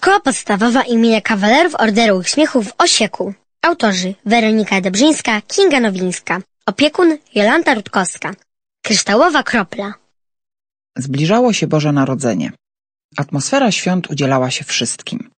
Szkoła Podstawowa imienia Kawalerów Orderu Śmiechu w Osieku. Autorzy Weronika Debrzyńska, Kinga Nowińska. Opiekun Jolanta Rutkowska. Kryształowa kropla. Zbliżało się Boże Narodzenie. Atmosfera świąt udzielała się wszystkim.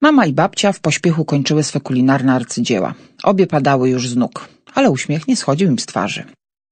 Mama i babcia w pośpiechu kończyły swe kulinarne arcydzieła. Obie padały już z nóg, ale uśmiech nie schodził im z twarzy.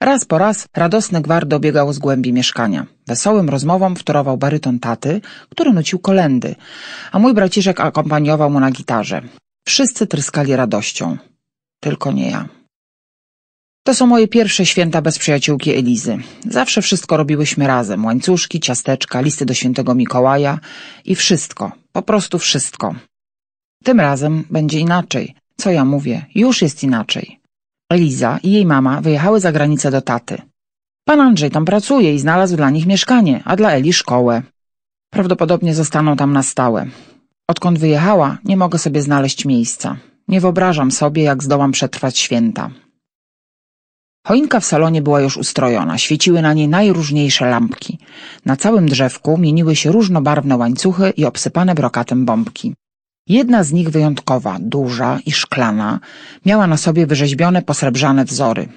Raz po raz radosny gwar dobiegał z głębi mieszkania. Wesołym rozmowom wtorował baryton taty, który nucił kolendy, a mój braciszek akompaniował mu na gitarze. Wszyscy tryskali radością. Tylko nie ja. To są moje pierwsze święta bez przyjaciółki Elizy. Zawsze wszystko robiłyśmy razem. Łańcuszki, ciasteczka, listy do świętego Mikołaja i wszystko. Po prostu wszystko. Tym razem będzie inaczej. Co ja mówię? Już jest inaczej. Eliza i jej mama wyjechały za granicę do taty. Pan Andrzej tam pracuje i znalazł dla nich mieszkanie, a dla Eli szkołę. Prawdopodobnie zostaną tam na stałe. Odkąd wyjechała, nie mogę sobie znaleźć miejsca. Nie wyobrażam sobie, jak zdołam przetrwać święta. Choinka w salonie była już ustrojona, świeciły na niej najróżniejsze lampki. Na całym drzewku mieniły się różnobarwne łańcuchy i obsypane brokatem bombki. Jedna z nich wyjątkowa, duża i szklana, miała na sobie wyrzeźbione posrebrzane wzory.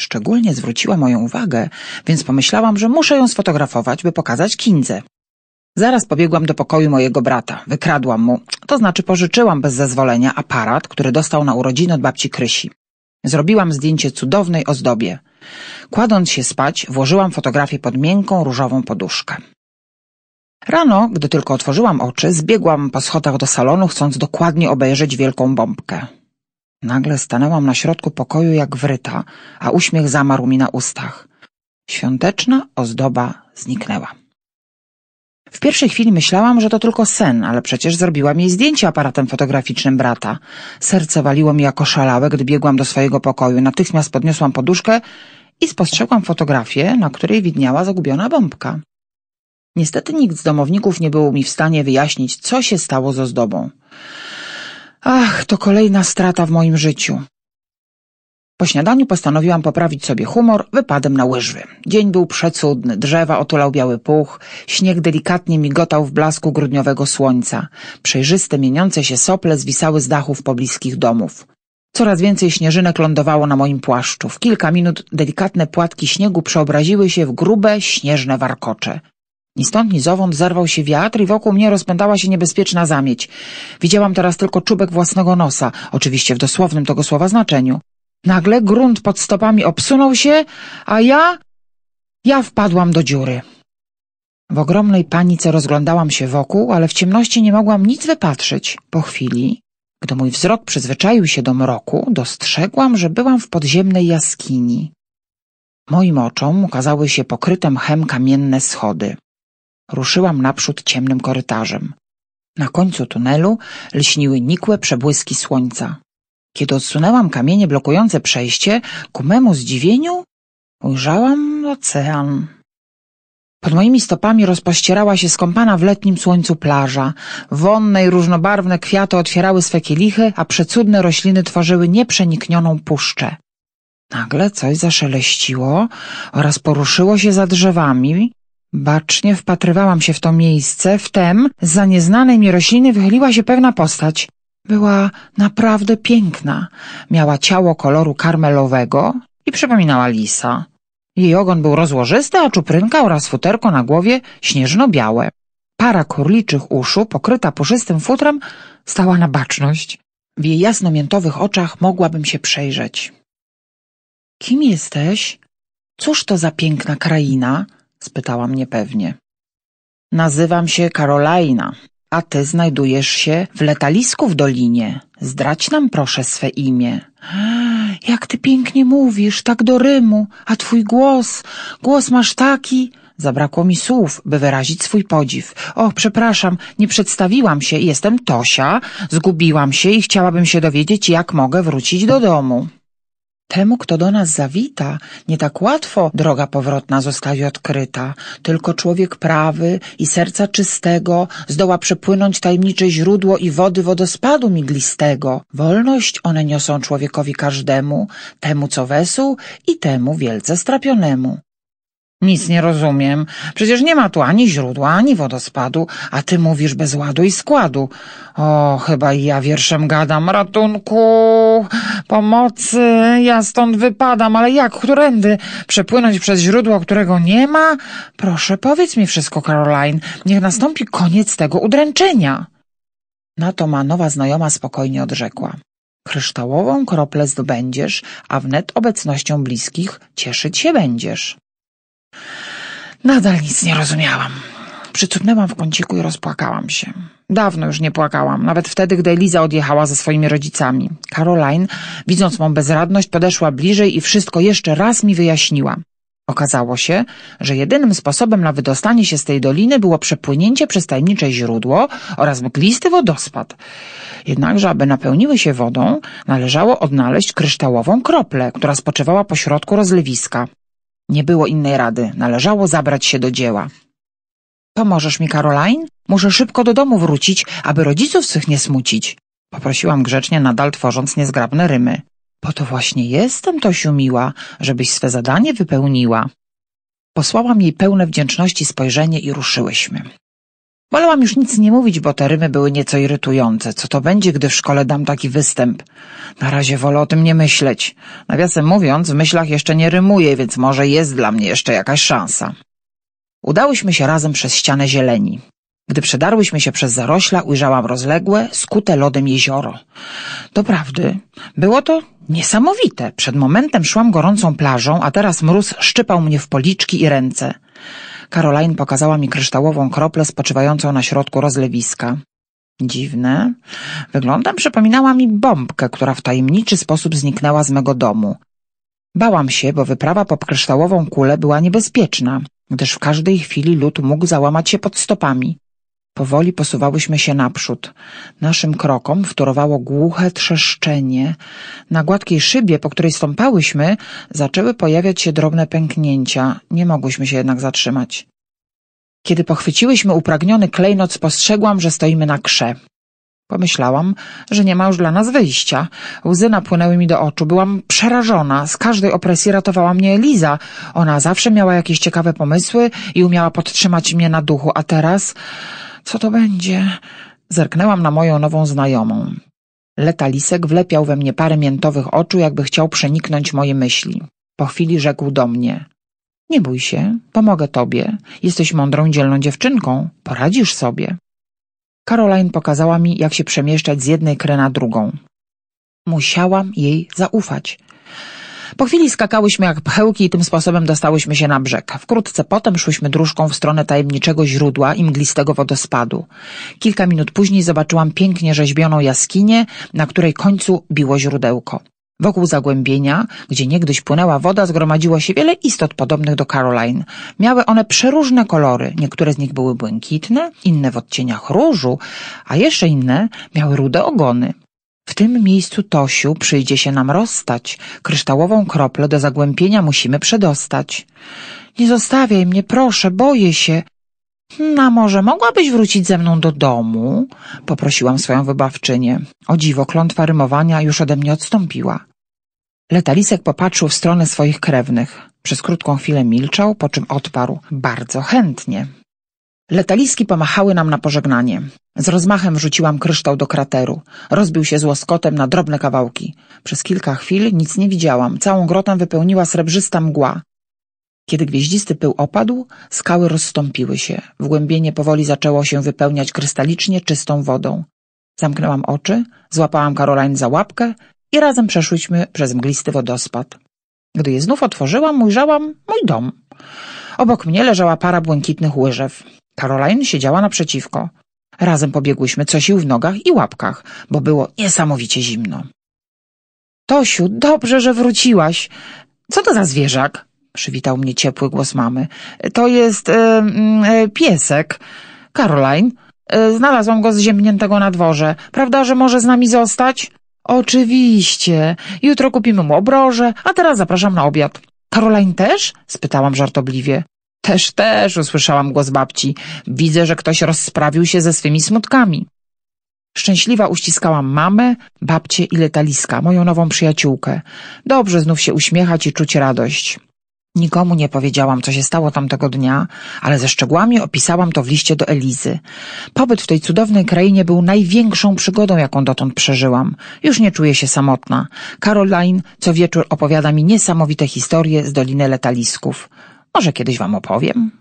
Szczególnie zwróciła moją uwagę, więc pomyślałam, że muszę ją sfotografować, by pokazać Kindze. Zaraz pobiegłam do pokoju mojego brata. Wykradłam mu, to znaczy pożyczyłam bez zezwolenia aparat, który dostał na urodziny od babci Krysi. Zrobiłam zdjęcie cudownej ozdobie. Kładąc się spać, włożyłam fotografię pod miękką różową poduszkę. Rano, gdy tylko otworzyłam oczy, zbiegłam po schodach do salonu, chcąc dokładnie obejrzeć wielką bombkę. Nagle stanęłam na środku pokoju jak wryta, a uśmiech zamarł mi na ustach. Świąteczna ozdoba zniknęła. W pierwszej chwili myślałam, że to tylko sen, ale przecież zrobiłam jej zdjęcie aparatem fotograficznym brata. Serce waliło mi jako szalałe, gdy biegłam do swojego pokoju. Natychmiast podniosłam poduszkę i spostrzegłam fotografię, na której widniała zagubiona bombka. Niestety nikt z domowników nie był mi w stanie wyjaśnić, co się stało z ozdobą. Ach, to kolejna strata w moim życiu. Po śniadaniu postanowiłam poprawić sobie humor wypadem na łyżwy. Dzień był przecudny, drzewa otulał biały puch, śnieg delikatnie migotał w blasku grudniowego słońca. Przejrzyste, mieniące się sople zwisały z dachów pobliskich domów. Coraz więcej śnieżynek lądowało na moim płaszczu. W kilka minut delikatne płatki śniegu przeobraziły się w grube, śnieżne warkocze. Ni stąd, ni zowąd zerwał się wiatr i wokół mnie rozpętała się niebezpieczna zamieć. Widziałam teraz tylko czubek własnego nosa, oczywiście w dosłownym tego słowa znaczeniu. Nagle grunt pod stopami obsunął się, a ja... Ja wpadłam do dziury. W ogromnej panice rozglądałam się wokół, ale w ciemności nie mogłam nic wypatrzyć. Po chwili, gdy mój wzrok przyzwyczaił się do mroku, dostrzegłam, że byłam w podziemnej jaskini. Moim oczom ukazały się pokryte mchem kamienne schody. Ruszyłam naprzód ciemnym korytarzem. Na końcu tunelu lśniły nikłe przebłyski słońca. Kiedy odsunęłam kamienie blokujące przejście, ku memu zdziwieniu ujrzałam ocean. Pod moimi stopami rozpościerała się skąpana w letnim słońcu plaża. Wonne i różnobarwne kwiaty otwierały swe kielichy, a przecudne rośliny tworzyły nieprzeniknioną puszczę. Nagle coś zaszeleściło oraz poruszyło się za drzewami, Bacznie wpatrywałam się w to miejsce, wtem za nieznanej mi rośliny wychyliła się pewna postać. Była naprawdę piękna. Miała ciało koloru karmelowego i przypominała lisa. Jej ogon był rozłożysty, a czuprynka oraz futerko na głowie śnieżno-białe. Para kurliczych uszu, pokryta puszystym futrem, stała na baczność. W jej jasnomiętowych oczach mogłabym się przejrzeć. Kim jesteś? Cóż to za piękna kraina? spytałam niepewnie. Nazywam się Karolajna, a ty znajdujesz się w letalisku w dolinie. Zdrać nam proszę swe imię. Jak ty pięknie mówisz, tak do rymu, a twój głos, głos masz taki... Zabrakło mi słów, by wyrazić swój podziw. O, przepraszam, nie przedstawiłam się, jestem Tosia, zgubiłam się i chciałabym się dowiedzieć, jak mogę wrócić do domu. Temu, kto do nas zawita, nie tak łatwo droga powrotna zostaje odkryta. Tylko człowiek prawy i serca czystego zdoła przepłynąć tajemnicze źródło i wody wodospadu miglistego. Wolność one niosą człowiekowi każdemu, temu co wesół i temu wielce strapionemu. Nic nie rozumiem. Przecież nie ma tu ani źródła, ani wodospadu, a ty mówisz bez ładu i składu. O, chyba i ja wierszem gadam. Ratunku, pomocy, ja stąd wypadam, ale jak, którędy? Przepłynąć przez źródło, którego nie ma? Proszę, powiedz mi wszystko, Caroline. Niech nastąpi koniec tego udręczenia. Na to ma nowa znajoma spokojnie odrzekła. Kryształową kroplę zdobędziesz, a wnet obecnością bliskich cieszyć się będziesz. Nadal nic nie rozumiałam. Przycupnęłam w kąciku i rozpłakałam się. Dawno już nie płakałam, nawet wtedy, gdy Eliza odjechała ze swoimi rodzicami. Caroline, widząc mą bezradność, podeszła bliżej i wszystko jeszcze raz mi wyjaśniła. Okazało się, że jedynym sposobem na wydostanie się z tej doliny było przepłynięcie przez tajemnicze źródło oraz mglisty wodospad. Jednakże, aby napełniły się wodą, należało odnaleźć kryształową kroplę, która spoczywała pośrodku rozlewiska. Nie było innej rady, należało zabrać się do dzieła. Pomożesz mi, Caroline? Muszę szybko do domu wrócić, aby rodziców swych nie smucić. Poprosiłam grzecznie, nadal tworząc niezgrabne rymy. Po to właśnie jestem, Tosiu miła, żebyś swe zadanie wypełniła. Posłałam jej pełne wdzięczności spojrzenie i ruszyłyśmy. Wolałam już nic nie mówić, bo te rymy były nieco irytujące. Co to będzie, gdy w szkole dam taki występ? Na razie wolę o tym nie myśleć. Nawiasem mówiąc, w myślach jeszcze nie rymuję, więc może jest dla mnie jeszcze jakaś szansa. Udałyśmy się razem przez ścianę zieleni. Gdy przedarłyśmy się przez zarośla, ujrzałam rozległe, skute lodem jezioro. Doprawdy, było to niesamowite. Przed momentem szłam gorącą plażą, a teraz mróz szczypał mnie w policzki i ręce. Caroline pokazała mi kryształową kroplę spoczywającą na środku rozlewiska. Dziwne. Wyglądem przypominała mi bombkę, która w tajemniczy sposób zniknęła z mego domu. Bałam się, bo wyprawa po kryształową kulę była niebezpieczna, gdyż w każdej chwili lód mógł załamać się pod stopami. Powoli posuwałyśmy się naprzód. Naszym krokom wtórowało głuche trzeszczenie. Na gładkiej szybie, po której stąpałyśmy, zaczęły pojawiać się drobne pęknięcia. Nie mogłyśmy się jednak zatrzymać. Kiedy pochwyciłyśmy upragniony klejnot, spostrzegłam, że stoimy na krze. Pomyślałam, że nie ma już dla nas wyjścia. Łzy napłynęły mi do oczu. Byłam przerażona. Z każdej opresji ratowała mnie Eliza. Ona zawsze miała jakieś ciekawe pomysły i umiała podtrzymać mnie na duchu, a teraz... Co to będzie? Zerknęłam na moją nową znajomą. Letalisek wlepiał we mnie parę miętowych oczu, jakby chciał przeniknąć moje myśli. Po chwili rzekł do mnie. Nie bój się, pomogę tobie. Jesteś mądrą, dzielną dziewczynką. Poradzisz sobie. Caroline pokazała mi, jak się przemieszczać z jednej kry na drugą. Musiałam jej zaufać. Po chwili skakałyśmy jak pchełki i tym sposobem dostałyśmy się na brzeg. Wkrótce potem szłyśmy dróżką w stronę tajemniczego źródła i mglistego wodospadu. Kilka minut później zobaczyłam pięknie rzeźbioną jaskinię, na której końcu biło źródełko. Wokół zagłębienia, gdzie niegdyś płynęła woda, zgromadziło się wiele istot podobnych do Caroline. Miały one przeróżne kolory. Niektóre z nich były błękitne, inne w odcieniach różu, a jeszcze inne miały rude ogony. W tym miejscu Tosiu przyjdzie się nam rozstać. Kryształową kroplę do zagłębienia musimy przedostać. Nie zostawiaj mnie, proszę, boję się. Na może mogłabyś wrócić ze mną do domu? Poprosiłam swoją wybawczynię. O dziwo, klątwa rymowania już ode mnie odstąpiła. Letalisek popatrzył w stronę swoich krewnych. Przez krótką chwilę milczał, po czym odparł bardzo chętnie. Letaliski pomachały nam na pożegnanie. Z rozmachem rzuciłam kryształ do krateru. Rozbił się z łoskotem na drobne kawałki. Przez kilka chwil nic nie widziałam. Całą grotę wypełniła srebrzysta mgła. Kiedy gwieździsty pył opadł, skały rozstąpiły się. Wgłębienie powoli zaczęło się wypełniać krystalicznie czystą wodą. Zamknęłam oczy, złapałam Caroline za łapkę i razem przeszłyśmy przez mglisty wodospad. Gdy je znów otworzyłam, ujrzałam mój dom. Obok mnie leżała para błękitnych łyżew. Caroline siedziała naprzeciwko. Razem pobiegłyśmy co sił w nogach i łapkach, bo było niesamowicie zimno. Tosiu, dobrze, że wróciłaś. Co to za zwierzak? Przywitał mnie ciepły głos mamy. To jest e, e, piesek. Caroline, e, znalazłam go zziemniętego na dworze. Prawda, że może z nami zostać? Oczywiście. Jutro kupimy mu obroże, a teraz zapraszam na obiad. Caroline też? Spytałam żartobliwie. Też, też, usłyszałam głos babci. Widzę, że ktoś rozprawił się ze swymi smutkami. Szczęśliwa uściskałam mamę, babcię i letaliska, moją nową przyjaciółkę. Dobrze znów się uśmiechać i czuć radość. Nikomu nie powiedziałam, co się stało tamtego dnia, ale ze szczegółami opisałam to w liście do Elizy. Pobyt w tej cudownej krainie był największą przygodą, jaką dotąd przeżyłam. Już nie czuję się samotna. Caroline co wieczór opowiada mi niesamowite historie z Doliny Letalisków. Może kiedyś wam opowiem.